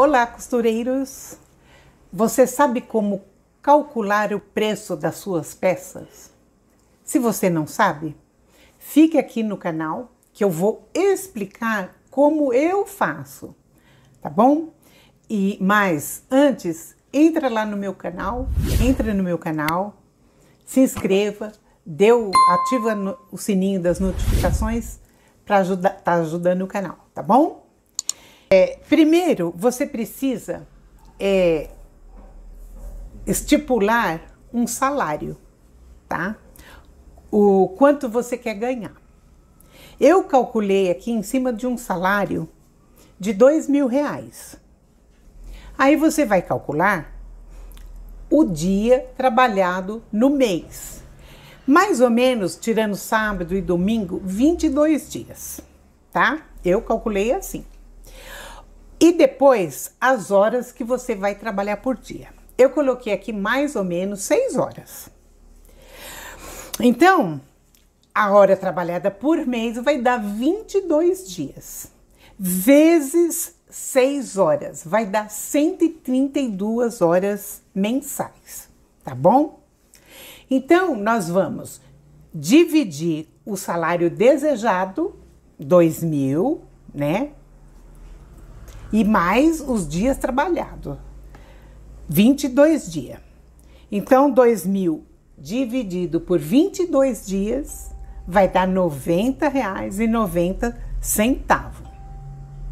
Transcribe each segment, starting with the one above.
Olá, costureiros! Você sabe como calcular o preço das suas peças? Se você não sabe, fique aqui no canal que eu vou explicar como eu faço, tá bom? E mais, antes, entra lá no meu canal, entra no meu canal, se inscreva, deu, ativa no, o sininho das notificações para ajudar, tá ajudando o canal, tá bom? É, primeiro, você precisa é, estipular um salário, tá? O quanto você quer ganhar. Eu calculei aqui em cima de um salário de dois mil reais. Aí você vai calcular o dia trabalhado no mês. Mais ou menos, tirando sábado e domingo, 22 dias, tá? Eu calculei assim. E depois as horas que você vai trabalhar por dia. Eu coloquei aqui mais ou menos seis horas. Então, a hora trabalhada por mês vai dar 22 dias, vezes 6 horas, vai dar 132 horas mensais, tá bom? Então, nós vamos dividir o salário desejado, 2 mil, né? E mais os dias trabalhados. 22 dias. Então, 2.000 dividido por 22 dias vai dar R$ 90,90,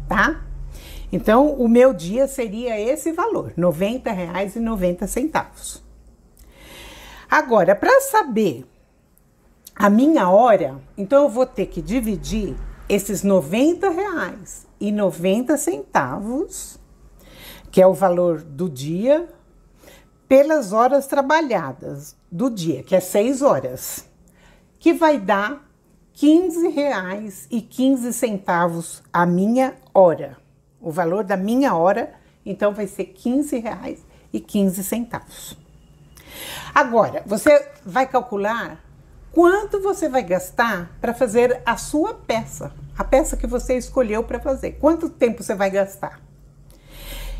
tá? Então, o meu dia seria esse valor, R$ 90,90. Agora, para saber a minha hora, então eu vou ter que dividir esses 90 reais e 90 centavos, que é o valor do dia, pelas horas trabalhadas do dia, que é 6 horas, que vai dar 15 reais e 15 centavos a minha hora. O valor da minha hora, então, vai ser 15 reais e 15 centavos. Agora, você vai calcular quanto você vai gastar para fazer a sua peça, a peça que você escolheu para fazer. Quanto tempo você vai gastar?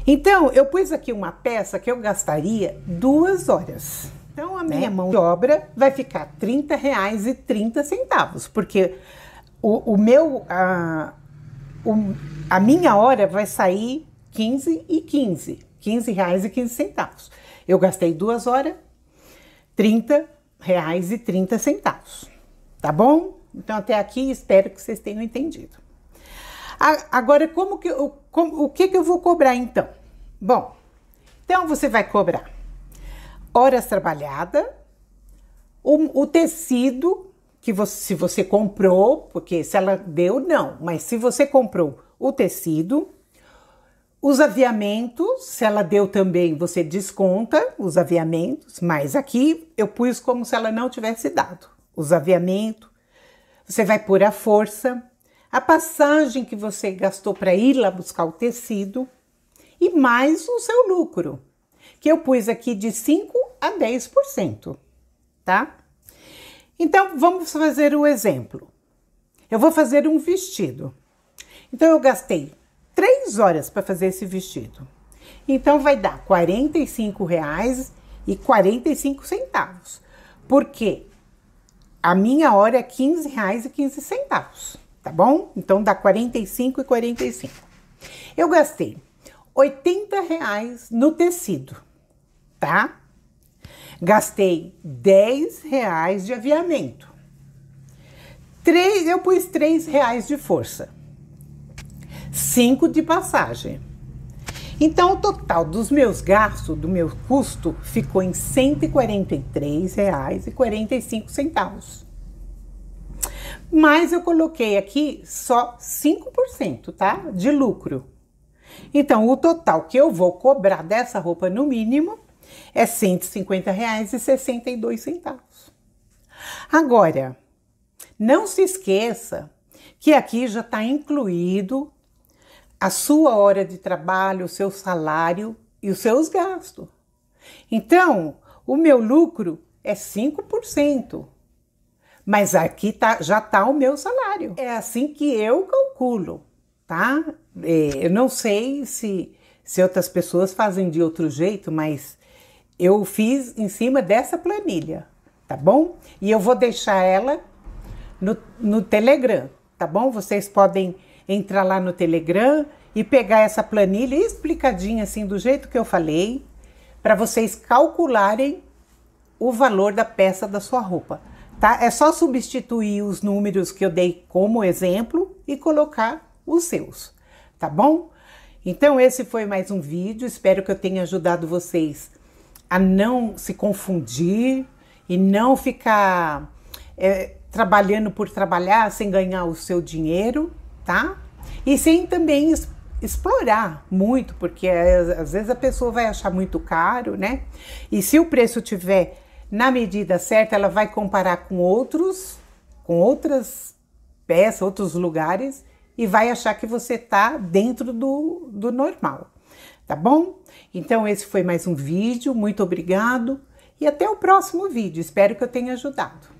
Então, eu pus aqui uma peça que eu gastaria duas horas. Então, a minha né? mão de obra vai ficar R$ 30,30, porque o, o meu, a, o, a minha hora vai sair 15 e 15, 15 reais e 15 centavos. Eu gastei duas horas, 30 reais e 30 centavos, tá bom? Então até aqui espero que vocês tenham entendido. Agora como que o como, o que que eu vou cobrar então? Bom, então você vai cobrar horas trabalhada, o, o tecido que você, se você comprou, porque se ela deu não, mas se você comprou o tecido, os aviamentos, se ela deu também, você desconta os aviamentos, mas aqui eu pus como se ela não tivesse dado. Os aviamentos, você vai pôr a força, a passagem que você gastou para ir lá buscar o tecido e mais o seu lucro, que eu pus aqui de 5 a 10%, tá? Então vamos fazer o exemplo. Eu vou fazer um vestido. Então eu gastei três horas para fazer esse vestido. Então vai dar R$ 45,45, porque a minha hora é R$ 15,15, tá bom? Então dá R$ 45,45. Eu gastei R$ 80,00 no tecido, tá? Gastei R$ 10,00 de aviamento. Três, eu pus R$ 3,00 de força. 5 de passagem. Então, o total dos meus gastos, do meu custo, ficou em R$ 143,45. Mas eu coloquei aqui só 5%, tá? De lucro. Então, o total que eu vou cobrar dessa roupa, no mínimo, é R$ 150,62. Agora, não se esqueça que aqui já está incluído a sua hora de trabalho, o seu salário e os seus gastos. Então, o meu lucro é 5%. Mas aqui tá, já está o meu salário. É assim que eu calculo, tá? É, eu não sei se, se outras pessoas fazem de outro jeito, mas eu fiz em cima dessa planilha, tá bom? E eu vou deixar ela no, no Telegram, tá bom? Vocês podem entrar lá no Telegram e pegar essa planilha explicadinha assim do jeito que eu falei, para vocês calcularem o valor da peça da sua roupa, tá? É só substituir os números que eu dei como exemplo e colocar os seus, tá bom? Então esse foi mais um vídeo, espero que eu tenha ajudado vocês a não se confundir e não ficar é, trabalhando por trabalhar sem ganhar o seu dinheiro, tá? E sem também explorar muito, porque é, às vezes a pessoa vai achar muito caro, né? E se o preço tiver na medida certa, ela vai comparar com outros, com outras peças, outros lugares e vai achar que você tá dentro do, do normal, tá bom? Então esse foi mais um vídeo, muito obrigado e até o próximo vídeo. Espero que eu tenha ajudado.